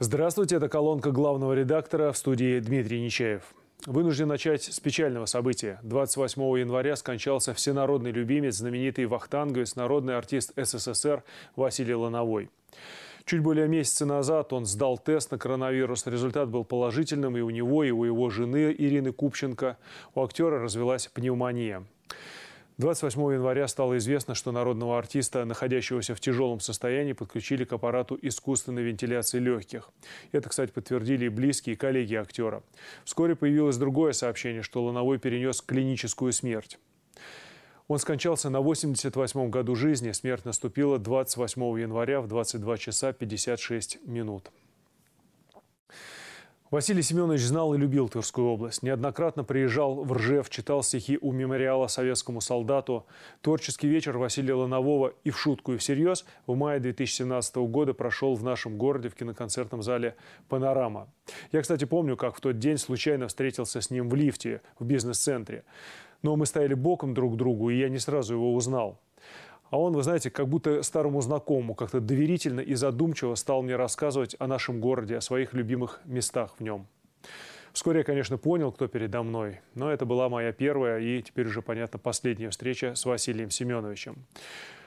Здравствуйте, это колонка главного редактора в студии Дмитрий Нечаев. Вынужден начать с печального события. 28 января скончался всенародный любимец, знаменитый вахтанговец, народный артист СССР Василий Лановой. Чуть более месяца назад он сдал тест на коронавирус. Результат был положительным и у него, и у его жены Ирины Купченко. У актера развелась пневмония. 28 января стало известно, что народного артиста, находящегося в тяжелом состоянии, подключили к аппарату искусственной вентиляции легких. Это, кстати, подтвердили и близкие коллеги актера. Вскоре появилось другое сообщение, что Лановой перенес клиническую смерть. Он скончался на 88-м году жизни. Смерть наступила 28 января в 22 часа 56 минут. Василий Семенович знал и любил Тверскую область. Неоднократно приезжал в Ржев, читал стихи у мемориала советскому солдату. Творческий вечер Василия Ланового и в шутку, и всерьез в мае 2017 года прошел в нашем городе в киноконцертном зале «Панорама». Я, кстати, помню, как в тот день случайно встретился с ним в лифте в бизнес-центре. Но мы стояли боком друг к другу, и я не сразу его узнал. А он, вы знаете, как будто старому знакомому как-то доверительно и задумчиво стал мне рассказывать о нашем городе, о своих любимых местах в нем. Вскоре я, конечно, понял, кто передо мной, но это была моя первая и теперь уже, понятно, последняя встреча с Василием Семеновичем.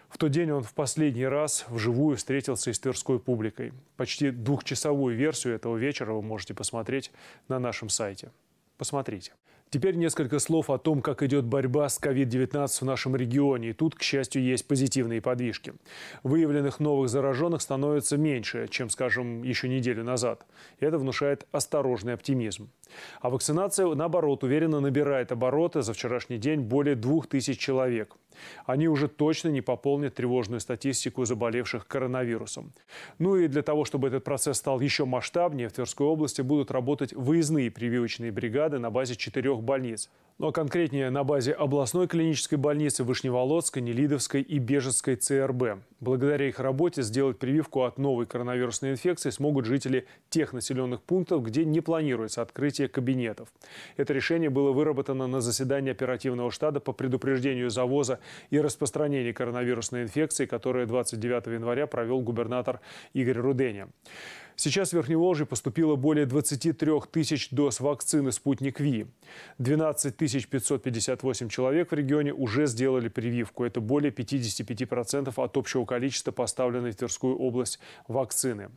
В тот день он в последний раз вживую встретился и с Тверской публикой. Почти двухчасовую версию этого вечера вы можете посмотреть на нашем сайте. Посмотрите. Теперь несколько слов о том, как идет борьба с COVID-19 в нашем регионе. И тут, к счастью, есть позитивные подвижки. Выявленных новых зараженных становится меньше, чем, скажем, еще неделю назад. И это внушает осторожный оптимизм. А вакцинация, наоборот, уверенно набирает обороты. За вчерашний день более 2000 человек. Они уже точно не пополнят тревожную статистику заболевших коронавирусом. Ну и для того, чтобы этот процесс стал еще масштабнее, в Тверской области будут работать выездные прививочные бригады на базе четырех районных больниц. Но конкретнее на базе областной клинической больницы Вышневолодской, Нелидовской и Бежецкой ЦРБ. Благодаря их работе сделать прививку от новой коронавирусной инфекции смогут жители тех населенных пунктов, где не планируется открытие кабинетов. Это решение было выработано на заседании оперативного штаба по предупреждению завоза и распространения коронавирусной инфекции, которое 29 января провел губернатор Игорь Руденя. Сейчас в Верхневолжье поступило более 23 тысяч доз вакцины «Спутник Ви». 12 558 человек в регионе уже сделали прививку. Это более 55% от общего количества поставленной в Тверскую область вакцины.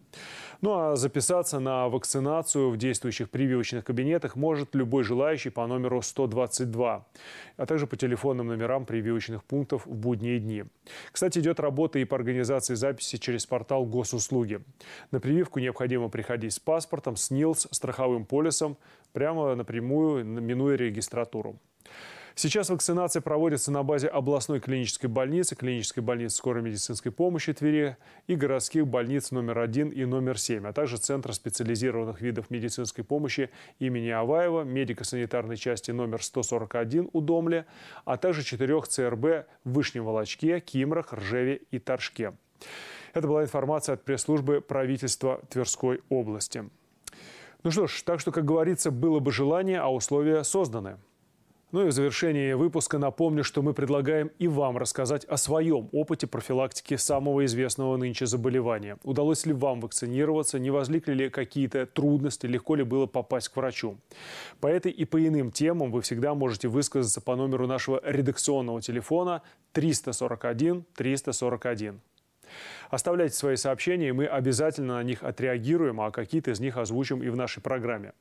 Ну а записаться на вакцинацию в действующих прививочных кабинетах может любой желающий по номеру 122, а также по телефонным номерам прививочных пунктов в будние дни. Кстати, идет работа и по организации записи через портал госуслуги. На прививку не необходимо приходить с паспортом, с НИЛС, страховым полисом, прямо напрямую, минуя регистратуру. Сейчас вакцинация проводится на базе областной клинической больницы, клинической больницы скорой медицинской помощи Твери и городских больниц номер 1 и номер 7, а также Центра специализированных видов медицинской помощи имени Аваева, медико-санитарной части номер 141 у Домля, а также четырех ЦРБ в Вышнем Волочке, Кимрах, Ржеве и Торжке. Это была информация от пресс-службы правительства Тверской области. Ну что ж, так что, как говорится, было бы желание, а условия созданы. Ну и в завершении выпуска напомню, что мы предлагаем и вам рассказать о своем опыте профилактики самого известного нынче заболевания. Удалось ли вам вакцинироваться, не возникли ли какие-то трудности, легко ли было попасть к врачу. По этой и по иным темам вы всегда можете высказаться по номеру нашего редакционного телефона 341 341. Оставляйте свои сообщения, мы обязательно на них отреагируем, а какие-то из них озвучим и в нашей программе.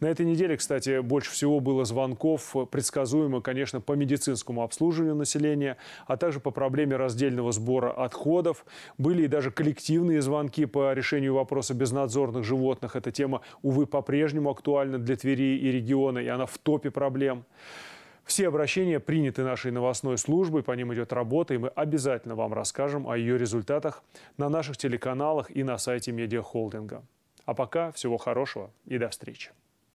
На этой неделе, кстати, больше всего было звонков, предсказуемо, конечно, по медицинскому обслуживанию населения, а также по проблеме раздельного сбора отходов. Были и даже коллективные звонки по решению вопроса безнадзорных животных. Эта тема, увы, по-прежнему актуальна для Твери и региона, и она в топе проблем. Все обращения приняты нашей новостной службой, по ним идет работа, и мы обязательно вам расскажем о ее результатах на наших телеканалах и на сайте медиахолдинга. А пока всего хорошего и до встречи.